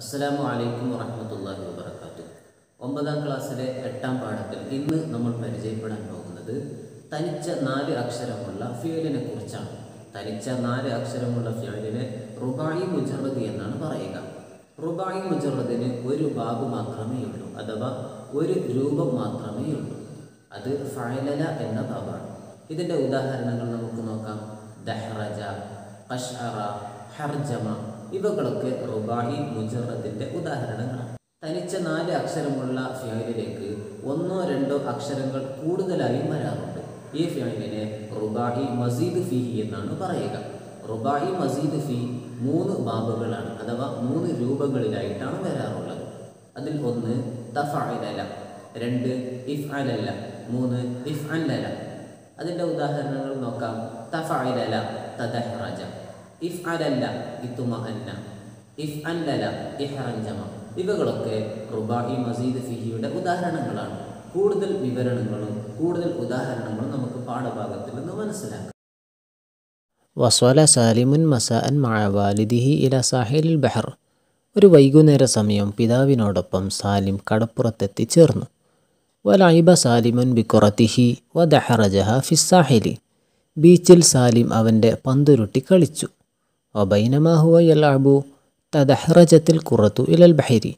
അസ്സലാമു അലൈക്കും വറഹമത്തല്ലാഹി വബർക്കാത്തു ഒമ്പതാം ക്ലാസ്സിലെ എട്ടാം പാഠത്തിൽ ഇന്ന് നമ്മൾ പരിചയപ്പെടാൻ പോകുന്നത് തനിച്ച നാല് അക്ഷരമുള്ള ഫ്യൂലിനെ കുറിച്ചാണ് തനിച്ച നാല് അക്ഷരമുള്ള ഫ്യൂലിനെ റുബായി മുജറദ് എന്നാണ് പറയുക റുബായി മുജറദിന് ഒരു ബാബു മാത്രമേ ഉള്ളൂ അഥവാ ഒരു രൂപം മാത്രമേ ഉള്ളൂ അത് ഫയലല എന്ന ബാബാണ് ഇതിൻ്റെ ഉദാഹരണങ്ങൾ നമുക്ക് നോക്കാം ദഹ്റജ അഷ്അറ ഹർജമ ഇവകളൊക്കെ റുബാഹി മുജറത്തിൻ്റെ ഉദാഹരണങ്ങളാണ് തനിച്ച നാല് അക്ഷരമുള്ള ഫിയാലിലേക്ക് ഒന്നോ രണ്ടോ അക്ഷരങ്ങൾ കൂടുതലായി വരാറുണ്ട് ഈ ഫിയാലിനെ റുബാഹി മസീദ് ഫി എന്നാണ് പറയുക റുബാഹി മസീദ് ഫി മൂന്ന് ബാബുകളാണ് അഥവാ മൂന്ന് രൂപങ്ങളിലായിട്ടാണ് വരാറുള്ളത് അതിൽ ഒന്ന് തഫഅലല രണ്ട് ഇഫ് അലല്ല മൂന്ന് ഇഫ് അല്ലല അതിൻ്റെ ഉദാഹരണങ്ങൾ നോക്കാം തഫഅലല തദഹറജ ഇഫ് അലല്ല ഇത്തുമ അന്ന ഇഫ് അല്ലല ഇഹറഞ്ചമ ഇവകളൊക്കെ റുബാഹി മസീദ് ഫിഹിയുടെ ഉദാഹരണങ്ങളാണ് കൂടുതൽ വിവരണങ്ങളും കൂടുതൽ ഉദാഹരണങ്ങളും നമുക്ക് പാഠഭാഗത്തിൽ നിന്ന് മനസ്സിലാക്കാം വസ്വല സാലിമുൻ മസാൻ മഴ വാലിദിഹി ഇല സാഹിലിൽ ബെഹർ ഒരു വൈകുന്നേര സമയം പിതാവിനോടൊപ്പം സാലിം കടപ്പുറത്തെത്തി ചേർന്നു വലൈബ സാലിമുൻ ബിക്കുറത്തിഹി വ ദഹറജഹ ഫിസാഹിലി ബീച്ചിൽ സാലിം അവൻ്റെ പന്തുരുട്ടി കളിച്ചു ഒബൈനമാ തദഹ്റജത്തിൽ കുറത്തു ഇലൽ ബഹരി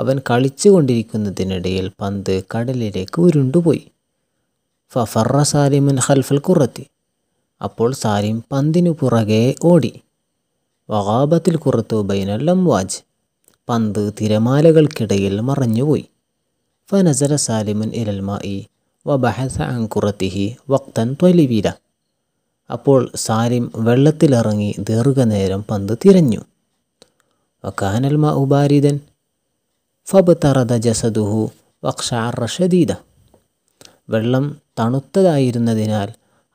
അവൻ കളിച്ചുകൊണ്ടിരിക്കുന്നതിനിടയിൽ പന്ത് കടലിലേക്ക് ഉരുണ്ടുപോയി ഫഫറ സാലിമൻ ഖൽഫൽ കുറത്തി അപ്പോൾ സാലിം പന്തിനു പുറകെ ഓടി വഹാബത്തിൽ കുറത്തു ബൈനൽ ലംവാജ് പന്ത് തിരമാലകൾക്കിടയിൽ മറഞ്ഞുപോയി ഫനസര സാലിമൻ ഇലൽമായി വബഹസ അങ്കുറത്തിഹി വക്തൻ തൊലിവീര അപ്പോൾ സാലിം വെള്ളത്തിലിറങ്ങി ദീർഘനേരം പന്ത് തിരഞ്ഞു വക്കാനൽ മ ഉബാരിദൻ ഫബ് തറദ ജസദുഹു വക്ഷാറ ഷദീദ വെള്ളം തണുത്തതായിരുന്നതിനാൽ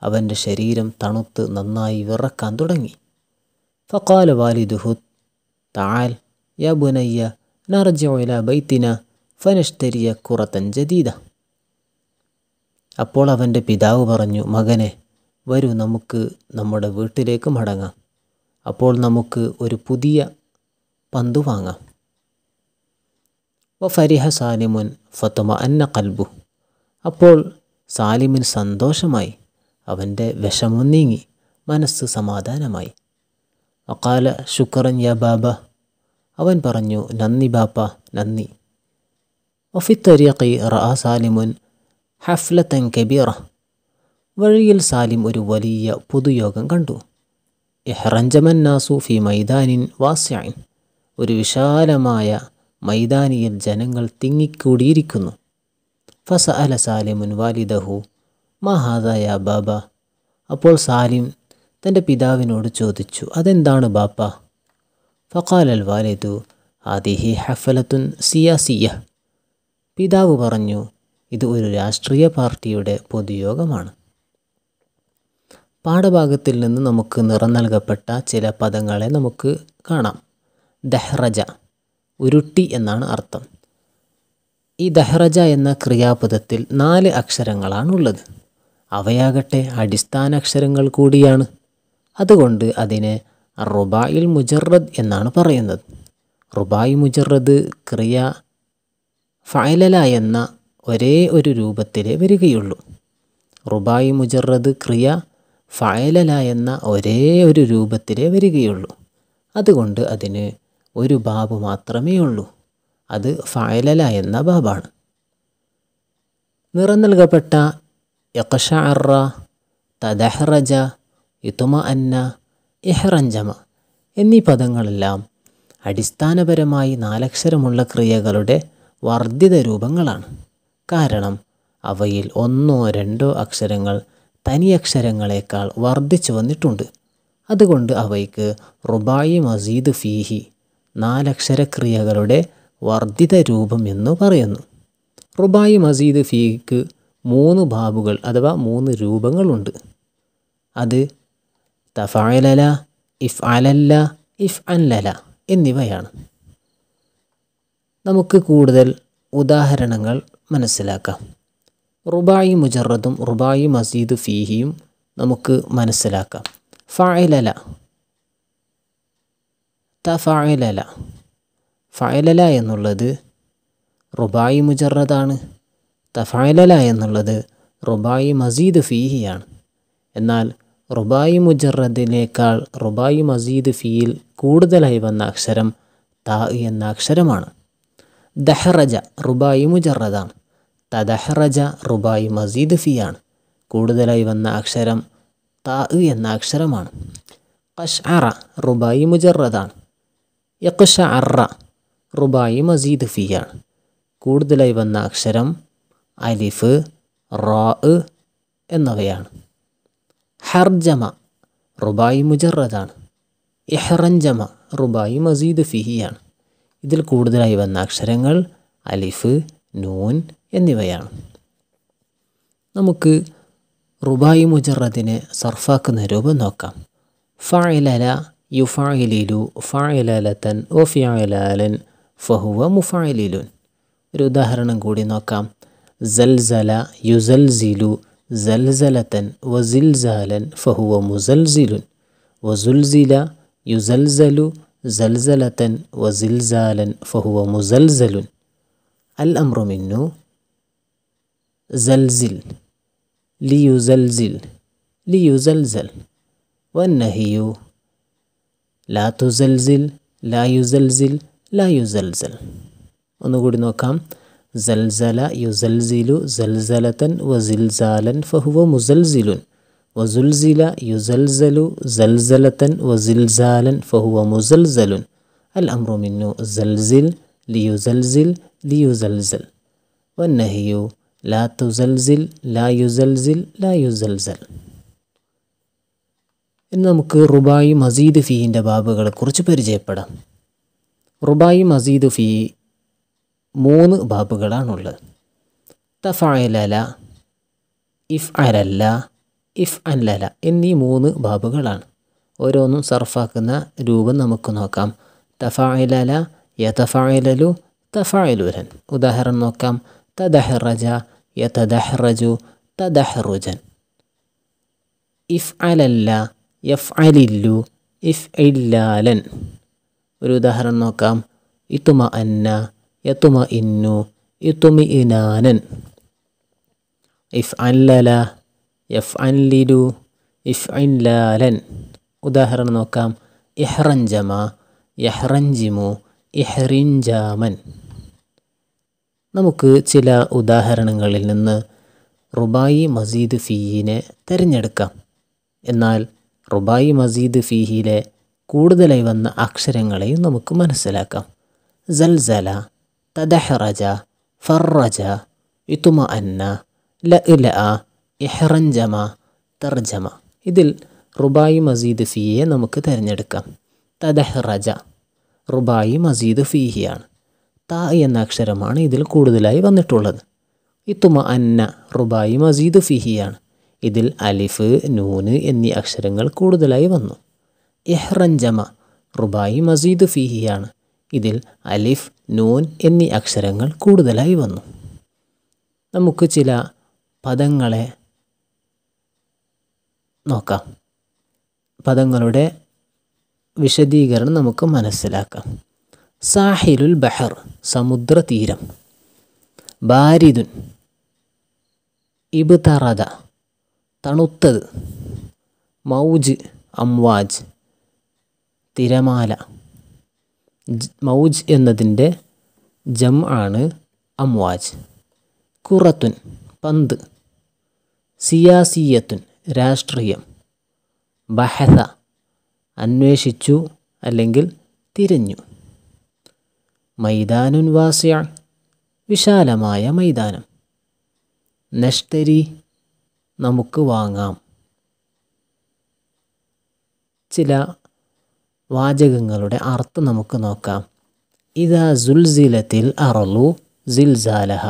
അവൻ്റെ ശരീരം തണുത്ത് നന്നായി വിറക്കാൻ തുടങ്ങി ഫക്കാല വാലിദുഹു താൽ യ ബുനയ്യ നർജോയില ബൈത്തിന ഫനഷ്തരിയ കുറത്തൻ ജദീദ അപ്പോൾ അവൻ്റെ പിതാവ് പറഞ്ഞു മകനെ വരൂ നമുക്ക് നമ്മുടെ വീട്ടിലേക്ക് മടങ്ങാം അപ്പോൾ നമുക്ക് ഒരു പുതിയ പന്തു വാങ്ങാം ഫരിഹ സാലിമുൻ ഫത്തുമ അന്ന കൽബു അപ്പോൾ സാലിമിൻ സന്തോഷമായി അവൻ്റെ വിഷമം നീങ്ങി മനസ്സ് സമാധാനമായി അക്കാല ശുക്രൻ യ ബാബ അവൻ പറഞ്ഞു നന്ദി ബാപ്പ നന്ദി കൈ റാ സാലിമുൻ ഹഫ്ലത്തൻ കബീറ വഴിയിൽ സാലിം ഒരു വലിയ പൊതുയോഗം കണ്ടു എഹ്റഞ്ചമൻ നാസു ഫി മൈതാനിൻ വാസ്യായിൻ ഒരു വിശാലമായ മൈതാനിയിൽ ജനങ്ങൾ തിങ്ങിക്കൂടിയിരിക്കുന്നു ഫസ അല സാലിമുൻ വാലിദഹു മഹാദായ ബാബ അപ്പോൾ സാലിം തൻ്റെ പിതാവിനോട് ചോദിച്ചു അതെന്താണ് ബാപ്പ ഫഖാൽ അൽ വാലിദു ആദിഹി ഹഫലത്തുൻ സിയാസിയ പിതാവ് പറഞ്ഞു ഇത് ഒരു രാഷ്ട്രീയ പാർട്ടിയുടെ പൊതുയോഗമാണ് പാഠഭാഗത്തിൽ നിന്ന് നമുക്ക് നിറം നൽകപ്പെട്ട ചില പദങ്ങളെ നമുക്ക് കാണാം ദഹ്റജ ഉരുട്ടി എന്നാണ് അർത്ഥം ഈ ദഹ്റജ എന്ന ക്രിയാപദത്തിൽ നാല് അക്ഷരങ്ങളാണുള്ളത് അവയാകട്ടെ അടിസ്ഥാന അക്ഷരങ്ങൾ കൂടിയാണ് അതുകൊണ്ട് അതിനെ റുബായിൽ മുജറദ് എന്നാണ് പറയുന്നത് റുബായി മുജറദ് ക്രിയ ഫയലല എന്ന ഒരേ ഒരു രൂപത്തിലേ വരികയുള്ളൂ റുബായി മുജറദ് ക്രിയ ഫയലല എന്ന ഒരേ ഒരു രൂപത്തിലേ വരികയുള്ളൂ അതുകൊണ്ട് അതിന് ഒരു ബാബ് മാത്രമേ ഉള്ളൂ അത് ഫയലല എന്ന ബാബാണ് നിറം നൽകപ്പെട്ട യക്ഷഅറ തദഹ്റജ ഇതുമ അന്ന ഇഹ്റഞ്ചമ എന്നീ പദങ്ങളെല്ലാം അടിസ്ഥാനപരമായി നാലക്ഷരമുള്ള ക്രിയകളുടെ വർദ്ധിത രൂപങ്ങളാണ് കാരണം അവയിൽ ഒന്നോ രണ്ടോ അക്ഷരങ്ങൾ തനിയക്ഷരങ്ങളെക്കാൾ വർദ്ധിച്ചു വന്നിട്ടുണ്ട് അതുകൊണ്ട് അവയ്ക്ക് റുബായി മസീദ് ഫീഹി നാലക്ഷര ക്രിയകളുടെ വർദ്ധിത രൂപം എന്ന് പറയുന്നു റുബായി മസീദ് ഫീഹിക്ക് മൂന്ന് ബാബുകൾ അഥവാ മൂന്ന് രൂപങ്ങളുണ്ട് അത് തഫായലല ഇഫ് അലല്ല ഇഫ് അൻലല എന്നിവയാണ് നമുക്ക് കൂടുതൽ ഉദാഹരണങ്ങൾ മനസ്സിലാക്കാം റുബായി മുജറദും റുബായി മസീദ് ഫീഹിയും നമുക്ക് മനസ്സിലാക്കാം ത ഫായലല ഫായലല എന്നുള്ളത് റുബായി മുജറദാണ് തഫായിലല എന്നുള്ളത് റുബായി മസീദ് ഫീഹിയാണ് എന്നാൽ റുബായി മുജറദിനേക്കാൾ റുബായി മസീദ് ഫീയിൽ കൂടുതലായി വന്ന അക്ഷരം ത എന്ന അക്ഷരമാണ് ദഹറജ റുബായി മുജറദാണ് തദഹറജ റുബായി മസീദ് ഫിയാണ് കൂടുതലായി വന്ന അക്ഷരം താ എന്ന അക്ഷരമാണ് അറ റുബായി മുജറദാണ് യക്കുഷ അറ റുബായി മസീദ് ഫിയാണ് കൂടുതലായി വന്ന അക്ഷരം അലിഫ് റാ എന്നിവയാണ് ഹർജമ റുബായി മുജറദാണ് ഇഹ്റഞ്ചമ റുബായി മസീദ് ഫിഹിയാണ് ഇതിൽ കൂടുതലായി വന്ന അക്ഷരങ്ങൾ അലിഫ് നൂൻ എന്നിവയാണ് നമുക്ക് റുബായി മുജറദിനെ സർഫാക്കുന്ന രൂപം നോക്കാം ഫായിലല യുഫായിലിലു ഫായിലലത്തൻ ഒഫിയായിലാലൻ ഫഹുവ മുഫായിലിലുൻ ഒരു ഉദാഹരണം കൂടി നോക്കാം സൽസല യുസൽസിലു സൽസലത്തൻ വസിൽസാലൻ ഫഹുവ മുസൽസിലുൻ വസുൽസില യുസൽസലു സൽസലത്തൻ വസിൽസാലൻ ഫഹുവ മുസൽസലുൻ അൽ അമ്രുമിന്നു زلزل ليزلزل ليزلزل والنهي لا تزلزل لا يزلزل لا يزلزل نو നോക്കാം زلزل يزلزل زلزلة وزلزالا فهو مزلزل وزلزل يزلزل زلزلة وزلزالا فهو مزلزل الأمر منه زلزل ليزلزل ليزلزل والنهي ലാ തുസൽസിൽ ലാ യുസൽസിൽ ലാ യുസൽസൽ ഇന്ന് നമുക്ക് റുബായി മസീദ് ഫീൻ്റെ കുറിച്ച് പരിചയപ്പെടാം റുബായി മസീദ് ഫീ മൂന്ന് ബാബുകളാണുള്ളത് തഫായലല ഇഫ് അലല്ല ഇഫ് അല്ലല എന്നീ മൂന്ന് ബാബുകളാണ് ഓരോന്നും സർഫാക്കുന്ന രൂപം നമുക്ക് നോക്കാം തഫായലല യതഫായലലു തഫായലുരൻ ഉദാഹരണം നോക്കാം തദഹറജ يتدحرج تدحرجا افعل لا يفعل لو افعل لن ولدهر النقام اتما أنا يتما إنو اتما إنانا افعل لا يفعل لو افعل لن ودهر النقام احرنجما يحرنجمو احرنجاما നമുക്ക് ചില ഉദാഹരണങ്ങളിൽ നിന്ന് റുബായി മസീദ് ഫീഹിനെ തിരഞ്ഞെടുക്കാം എന്നാൽ റുബായി മസീദ് ഫീഹിയിലെ കൂടുതലായി വന്ന അക്ഷരങ്ങളെയും നമുക്ക് മനസ്സിലാക്കാം സൽസല തദഹറജ ഫറജ ഇതുമ അന്ന ല ഇല ഇഹ്റഞ്ചമ തർജമ ഇതിൽ റുബായി മസീദ് ഫീയെ നമുക്ക് തിരഞ്ഞെടുക്കാം തദഹറജ റുബായി മസീദ് ഫീഹിയാണ് ത എന്ന അക്ഷരമാണ് ഇതിൽ കൂടുതലായി വന്നിട്ടുള്ളത് ഇത്തുമ അന്ന റുബായി മസീദ് ഫിഹിയാണ് ഇതിൽ അലിഫ് നൂന് എന്നീ അക്ഷരങ്ങൾ കൂടുതലായി വന്നു എഹ്റഞ്ചമ റുബായി മസീദ് ഫിഹിയാണ് ഇതിൽ അലിഫ് നൂൻ എന്നീ അക്ഷരങ്ങൾ കൂടുതലായി വന്നു നമുക്ക് ചില പദങ്ങളെ നോക്കാം പദങ്ങളുടെ വിശദീകരണം നമുക്ക് മനസ്സിലാക്കാം സാഹിലുൽ ബഹർ സമുദ്രതീരം ബാരിദുൻ ഇബ്തറദ തണുത്തത് മൗജ് അംവാജ് തിരമാല മൗജ് എന്നതിൻ്റെ ജം ആണ് അംവാജ് കുറത്തുൻ പന്ത് സിയാസിയത്തുൻ രാഷ്ട്രീയം ബഹസ അന്വേഷിച്ചു അല്ലെങ്കിൽ തിരഞ്ഞു മൈദാനുൻ വാസിയ വിശാലമായ മൈതാനം നഷ്തരി നമുക്ക് വാങ്ങാം ചില വാചകങ്ങളുടെ അർത്ഥം നമുക്ക് നോക്കാം ഇതാ സുൽസിലത്തിൽ അറലു സിൽസാലഹ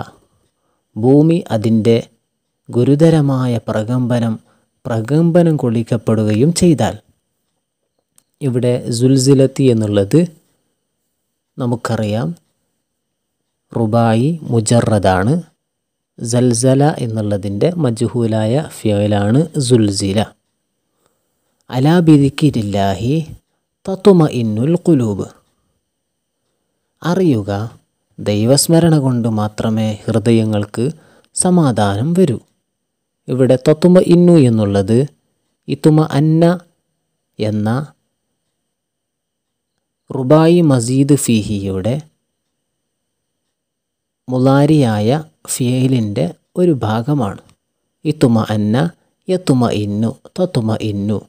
ഭൂമി അതിൻ്റെ ഗുരുതരമായ പ്രകമ്പനം പ്രകമ്പനം കൊള്ളിക്കപ്പെടുകയും ചെയ്താൽ ഇവിടെ സുൽസിലത്തി എന്നുള്ളത് നമുക്കറിയാം റുബായി മുജറദാണ് സൽസല എന്നുള്ളതിൻ്റെ മജ്ഹൂലായ ഫ്യോലാണ് സുൽസില അലാബിദിക്കിരില്ലാഹി തത്തുമ ഇന്നുൽ കുലൂബ് അറിയുക ദൈവസ്മരണ കൊണ്ട് മാത്രമേ ഹൃദയങ്ങൾക്ക് സമാധാനം വരൂ ഇവിടെ തത്തുമ ഇന്നു എന്നുള്ളത് ഇത്തുമ അന്ന എന്ന റുബായി മസീദ് ഫിഹിയുടെ മുലാരിയായ ഫിയലിൻ്റെ ഒരു ഭാഗമാണ് ഇത്തുമ അന്ന യത്തുമ ഇന്നു തത്തുമ ഇന്നു